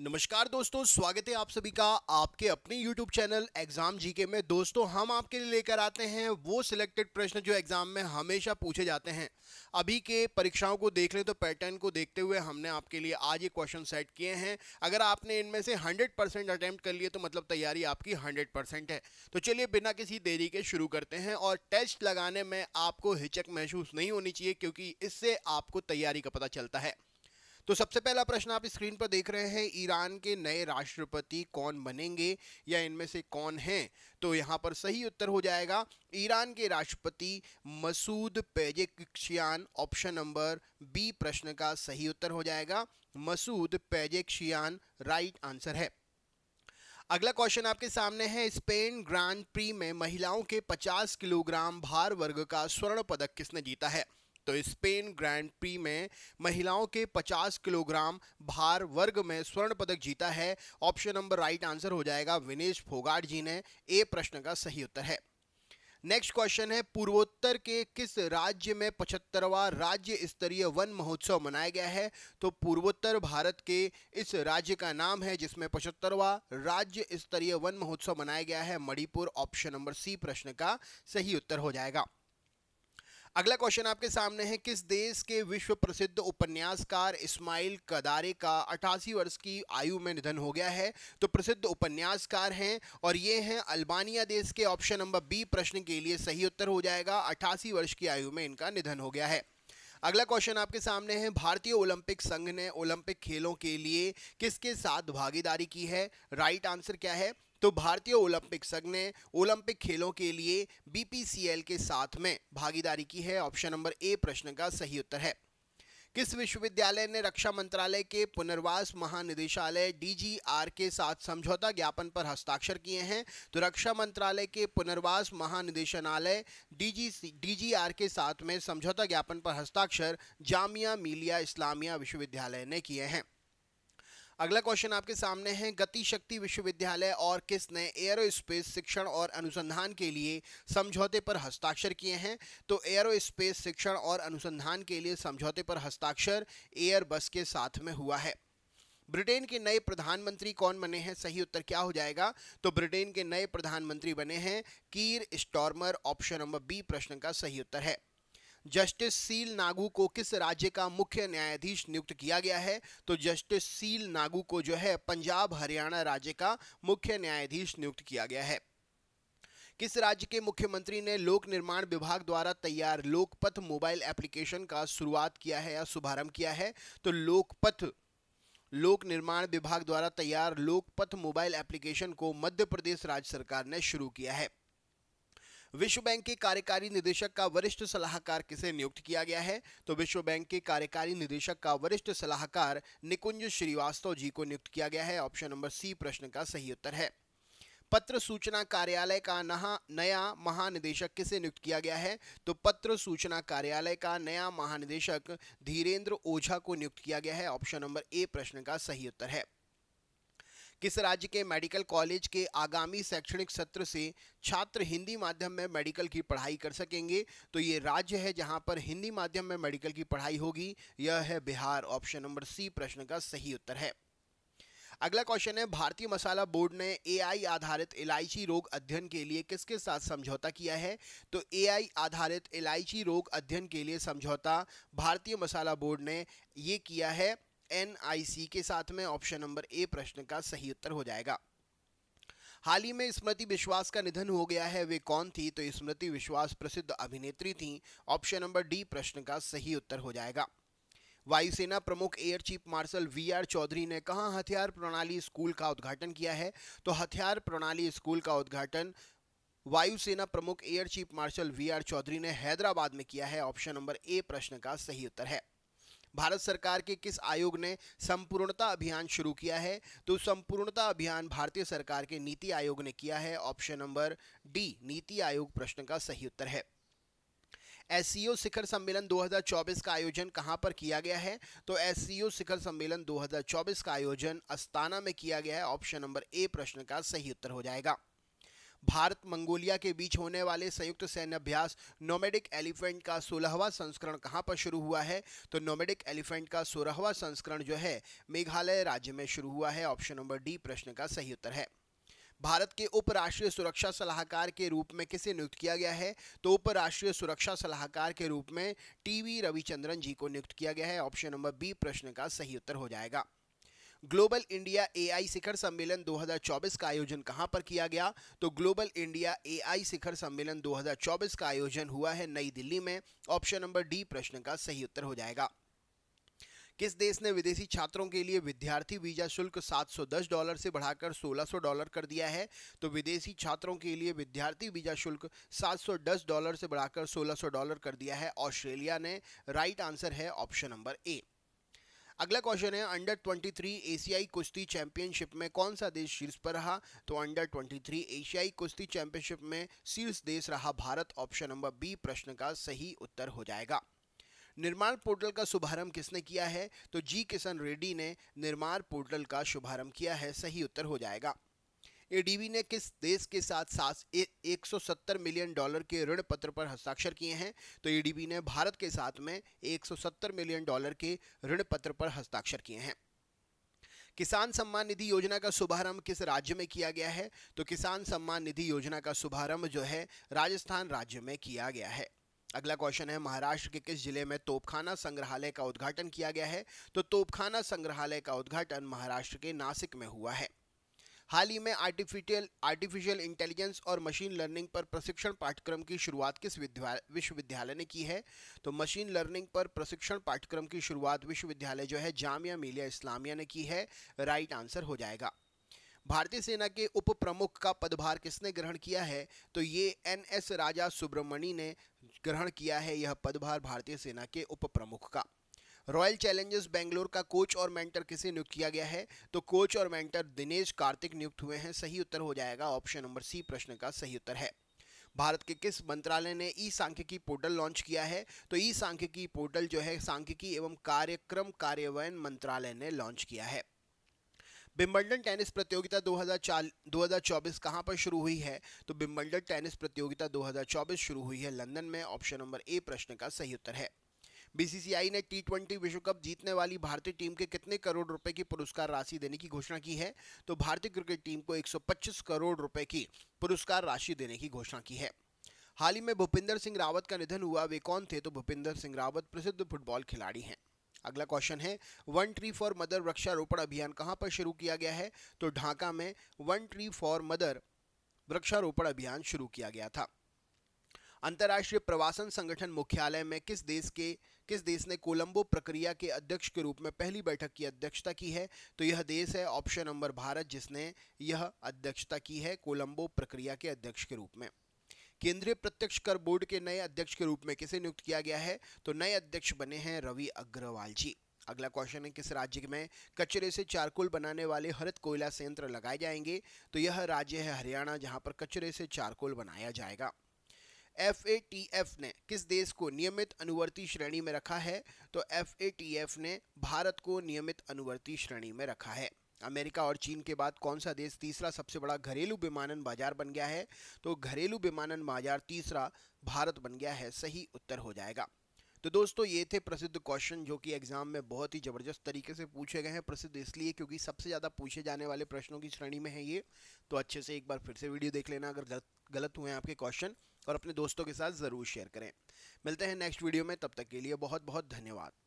नमस्कार दोस्तों स्वागत है आप सभी का आपके अपने यूट्यूब चैनल एग्जाम जीके में दोस्तों हम आपके लिए लेकर आते हैं वो सिलेक्टेड प्रश्न जो एग्जाम में हमेशा पूछे जाते हैं अभी के परीक्षाओं को देख लें तो पैटर्न को देखते हुए हमने आपके लिए आज ये क्वेश्चन सेट किए हैं अगर आपने इनमें से 100 परसेंट अटैम्प्ट कर लिए तो मतलब तैयारी आपकी हंड्रेड परसेंट है तो चलिए बिना किसी देरी के शुरू करते हैं और टेस्ट लगाने में आपको हिचक महसूस नहीं होनी चाहिए क्योंकि इससे आपको तैयारी का पता चलता है तो सबसे पहला प्रश्न आप स्क्रीन पर देख रहे हैं ईरान के नए राष्ट्रपति कौन बनेंगे या इनमें से कौन हैं तो यहाँ पर सही उत्तर हो जाएगा ईरान के राष्ट्रपति Masoud Pezeshkian option number B प्रश्न का सही उत्तर हो जाएगा मसूद पेजेक्शियान राइट आंसर है अगला क्वेश्चन आपके सामने है स्पेन ग्रांड प्री में महिलाओं के 50 किलोग्राम भार वर्ग का स्वर्ण पदक किसने जीता है तो स्पेन ग्रैंड प्री में महिलाओं के 50 किलोग्राम भार वर्ग में स्वर्ण पदक जीता है ऑप्शन नंबर राइट आंसर हो जाएगा विनेश फोगाट जी ने ए प्रश्न का सही उत्तर है नेक्स्ट क्वेश्चन है पूर्वोत्तर के किस राज्य में पचहत्तरवा राज्य स्तरीय वन महोत्सव मनाया गया है तो पूर्वोत्तर भारत के इस राज्य का नाम है जिसमें पचहत्तरवा राज्य स्तरीय वन महोत्सव मनाया गया है मणिपुर ऑप्शन नंबर सी प्रश्न का सही उत्तर हो जाएगा अगला क्वेश्चन आपके सामने है किस देश के विश्व प्रसिद्ध उपन्यासकार इस्माइल कदारे का अठासी वर्ष की आयु में निधन हो गया है तो प्रसिद्ध उपन्यासकार हैं और ये हैं अल्बानिया देश के ऑप्शन नंबर बी प्रश्न के लिए सही उत्तर हो जाएगा अठासी वर्ष की आयु में इनका निधन हो गया है अगला क्वेश्चन आपके सामने है भारतीय ओलंपिक संघ ने ओलंपिक खेलों के लिए किसके साथ भागीदारी की है राइट आंसर क्या है तो भारतीय ओलंपिक संघ ने ओलंपिक खेलों के लिए बीपीसीएल के साथ में भागीदारी की है ऑप्शन नंबर ए प्रश्न का सही उत्तर है किस विश्वविद्यालय ने रक्षा मंत्रालय के पुनर्वास महानिदेशालय डीजीआर के साथ समझौता ज्ञापन पर हस्ताक्षर किए हैं तो रक्षा मंत्रालय के पुनर्वास महानिदेशनालय डीजी डीजीआर के साथ में समझौता ज्ञापन पर हस्ताक्षर जामिया मिलिया इस्लामिया विश्वविद्यालय ने किए हैं अगला क्वेश्चन आपके सामने है गति शक्ति विश्वविद्यालय और किसने एयरोस्पेस शिक्षण और अनुसंधान के लिए समझौते पर हस्ताक्षर किए हैं तो एयरोस्पेस शिक्षण और अनुसंधान के लिए समझौते पर हस्ताक्षर एयरबस के साथ में हुआ है ब्रिटेन के नए प्रधानमंत्री कौन बने हैं सही उत्तर क्या हो जाएगा तो ब्रिटेन के नए प्रधानमंत्री बने हैं Keir Starmer option number B प्रश्न का सही उत्तर है जस्टिस सील नागू को किस राज्य का मुख्य न्यायाधीश नियुक्त किया गया है तो जस्टिस सील नागू को जो है पंजाब हरियाणा राज्य का मुख्य न्यायाधीश नियुक्त किया गया है किस राज्य के मुख्यमंत्री ने लोक निर्माण विभाग द्वारा तैयार लोकपथ मोबाइल एप्लीकेशन का शुरुआत किया है या शुभारंभ किया है तो लोकपथ लोक निर्माण विभाग द्वारा तैयार लोकपथ मोबाइल एप्लीकेशन को मध्य प्रदेश राज्य सरकार ने शुरू किया है विश्व बैंक के कार्यकारी निदेशक का वरिष्ठ सलाहकार किसे नियुक्त किया गया है तो विश्व बैंक के कार्यकारी निदेशक का वरिष्ठ सलाहकार निकुंज श्रीवास्तव जी को नियुक्त किया गया है ऑप्शन नंबर सी प्रश्न का सही उत्तर है पत्र सूचना कार्यालय का नहा नया महानिदेशक किसे नियुक्त किया गया है तो पत्र सूचना कार्यालय का नया महानिदेशक धीरेन्द्र ओझा को नियुक्त किया गया है ऑप्शन नंबर ए प्रश्न का सही उत्तर है किस राज्य के मेडिकल कॉलेज के आगामी शैक्षणिक सत्र से छात्र हिंदी माध्यम में मेडिकल की पढ़ाई कर सकेंगे तो ये राज्य है जहां पर हिंदी माध्यम में मेडिकल की पढ़ाई होगी यह है बिहार ऑप्शन नंबर सी प्रश्न का सही उत्तर है अगला क्वेश्चन है भारतीय मसाला बोर्ड ने एआई आधारित इलायची रोग अध्ययन के लिए किसके साथ समझौता किया है तो एआई आधारित इलायची रोग अध्ययन के लिए समझौता भारतीय मसाला बोर्ड ने ये किया है एन आई सी के साथ में ऑप्शन नंबर ए प्रश्न का सही उत्तर हो जाएगा हाल ही में स्मृति विश्वास का निधन हो गया है वे कौन थी तो स्मृति विश्वास प्रसिद्ध अभिनेत्री थी ऑप्शन नंबर डी प्रश्न का सही उत्तर हो जाएगा वायुसेना प्रमुख air chief marshal V R Chaudhary ने कहा हथियार प्रणाली स्कूल का उद्घाटन किया है तो हथियार प्रणाली स्कूल का उद्घाटन वायुसेना प्रमुख air chief marshal V R Chaudhary ने हैदराबाद में किया है ऑप्शन नंबर ए प्रश्न का सही उत्तर है भारत सरकार के किस आयोग ने संपूर्णता अभियान शुरू किया है तो संपूर्णता अभियान भारतीय सरकार के नीति आयोग ने किया है ऑप्शन नंबर डी नीति आयोग प्रश्न का सही उत्तर है एस शिखर सम्मेलन 2024 का आयोजन कहां पर किया गया है तो एस शिखर सम्मेलन 2024 का आयोजन अस्ताना में किया गया है ऑप्शन नंबर ए प्रश्न का सही उत्तर हो जाएगा भारत मंगोलिया के बीच होने वाले संयुक्त सैन्य अभ्यास नोमेडिक एलिफेंट का सोलहवा संस्करण कहाँ पर शुरू हुआ है तो नोमेडिक एलिफेंट का सोलहवा संस्करण जो है मेघालय राज्य में शुरू हुआ है ऑप्शन नंबर डी प्रश्न का सही उत्तर है भारत के उपराष्ट्रीय सुरक्षा सलाहकार के रूप में किसे नियुक्त किया गया है तो उपराष्ट्रीय सुरक्षा सलाहकार के रूप में टीवी रविचंद्रन जी को नियुक्त किया गया है ऑप्शन नंबर बी प्रश्न का सही उत्तर हो जाएगा ग्लोबल इंडिया एआई शिखर सम्मेलन 2024 का आयोजन कहां पर किया गया तो ग्लोबल इंडिया एआई शिखर सम्मेलन 2024 का आयोजन हुआ है नई दिल्ली में ऑप्शन नंबर डी प्रश्न का सही उत्तर हो जाएगा किस देश ने विदेशी छात्रों के लिए विद्यार्थी वीजा शुल्क 710 डॉलर से बढ़ाकर 1600 डॉलर कर दिया है तो विदेशी छात्रों के लिए विद्यार्थी वीजा शुल्क 710 डॉलर से बढ़ाकर 1600 डॉलर कर दिया है ऑस्ट्रेलिया ने राइट आंसर है ऑप्शन नंबर ए अगला क्वेश्चन है अंडर 23 एशियाई कुश्ती चैंपियनशिप में कौन सा देश शीर्ष पर रहा तो अंडर 23 एशियाई कुश्ती चैंपियनशिप में शीर्ष देश रहा भारत ऑप्शन नंबर बी प्रश्न का सही उत्तर हो जाएगा निर्माण पोर्टल का शुभारंभ किसने किया है तो जी किशन रेड्डी ने निर्माण पोर्टल का शुभारंभ किया है सही उत्तर हो जाएगा एडीबी ने किस देश के साथ एक सौ सत्तर मिलियन डॉलर के ऋण पत्र पर हस्ताक्षर किए हैं तो एडीबी ने भारत के साथ में एक सौ सत्तर मिलियन डॉलर के ऋण पत्र पर हस्ताक्षर किए हैं किसान सम्मान निधि योजना का शुभारंभ किस राज्य में किया गया है तो किसान सम्मान निधि योजना का शुभारंभ जो है राजस्थान राज्य में किया गया है अगला क्वेश्चन है महाराष्ट्र के किस जिले में तोपखाना संग्रहालय का उद्घाटन किया गया है तो तोपखाना संग्रहालय का उद्घाटन महाराष्ट्र के नासिक में हुआ है हाल ही में आर्टिफिशियल आर्टिफिशियल इंटेलिजेंस और मशीन लर्निंग पर प्रशिक्षण पाठ्यक्रम की शुरुआत किस विश्वविद्यालय ने की है तो मशीन लर्निंग पर प्रशिक्षण पाठ्यक्रम की शुरुआत विश्वविद्यालय जो है जामिया मिलिया इस्लामिया ने की है राइट आंसर हो जाएगा भारतीय सेना के उप प्रमुख का पदभार किसने ग्रहण किया है तो ये एन एस राजा सुब्रमणी ने ग्रहण किया है यह पदभार भारतीय सेना के उप प्रमुख का रॉयल चैलेंजर्स बेंगलोर का कोच और मेंटर किसे नियुक्त किया गया है तो कोच और मेंटर दिनेश कार्तिक नियुक्त हुए हैं सही उत्तर हो जाएगा ऑप्शन नंबर सी प्रश्न का सही उत्तर है भारत के किस मंत्रालय ने ई सांख्यिकी पोर्टल लॉन्च किया है तो ई सांख्यिकी पोर्टल जो है सांख्यिकी एवं कार्यक्रम कार्यान्वयन मंत्रालय ने लॉन्च किया है बिम्बल्डन टेनिस प्रतियोगिता 2024 कहां पर शुरू हुई है तो बिम्बल्डन टेनिस प्रतियोगिता 2024 शुरू हुई है लंदन में ऑप्शन नंबर ए प्रश्न का सही उत्तर है बीसीसीआई ने टी ट्वेंटी विश्व कप जीतने वाली भारतीय टीम के कितने करोड़ रुपए की पुरस्कार राशि देने की घोषणा की है तो भारतीय क्रिकेट टीम को 125 करोड़ रुपए की पुरस्कार राशि देने की घोषणा की है हाल ही में भूपिंदर सिंह रावत का निधन हुआ वे कौन थे तो भूपिंदर सिंह रावत प्रसिद्ध फुटबॉल खिलाड़ी हैं अगला क्वेश्चन है वन ट्री फॉर मदर वृक्षारोपण अभियान कहाँ पर शुरू किया गया है तो ढाका में वन ट्री फॉर मदर वृक्षारोपण अभियान शुरू किया गया था अंतर्राष्ट्रीय प्रवासन संगठन मुख्यालय में किस देश के किस देश ने कोलंबो प्रक्रिया के अध्यक्ष के रूप में पहली बैठक की अध्यक्षता की है तो यह देश है ऑप्शन नंबर भारत जिसने यह अध्यक्षता की है कोलंबो प्रक्रिया के अध्यक्ष के रूप में केंद्रीय प्रत्यक्ष कर बोर्ड के नए अध्यक्ष के रूप में किसे नियुक्त किया गया है तो नए अध्यक्ष बने हैं रवि अग्रवाल जी अगला क्वेश्चन है किस राज्य में कचरे से चारकोल बनाने वाले हरित कोयला संयंत्र लगाए जाएंगे तो यह राज्य है हरियाणा जहां पर कचरे से चारकोल बनाया जाएगा एफ ए टी एफ ने किस देश को नियमित अनुवर्ती श्रेणी में रखा है तो एफ ने भारत को नियमित अनुवर्ती श्रेणी में रखा है अमेरिका और चीन के बाद कौन सा देश तीसरा सबसे बड़ा घरेलू विमानन बाजार बन गया है तो घरेलू विमानन बाजार तीसरा भारत बन गया है सही उत्तर हो जाएगा तो दोस्तों ये थे प्रसिद्ध क्वेश्चन जो कि एग्जाम में बहुत ही ज़बरदस्त तरीके से पूछे गए हैं प्रसिद्ध इसलिए क्योंकि सबसे ज़्यादा पूछे जाने वाले प्रश्नों की श्रेणी में है ये तो अच्छे से एक बार फिर से वीडियो देख लेना अगर गलत गलत हुए हैं आपके क्वेश्चन और अपने दोस्तों के साथ ज़रूर शेयर करें मिलते हैं नेक्स्ट वीडियो में तब तक के लिए बहुत बहुत धन्यवाद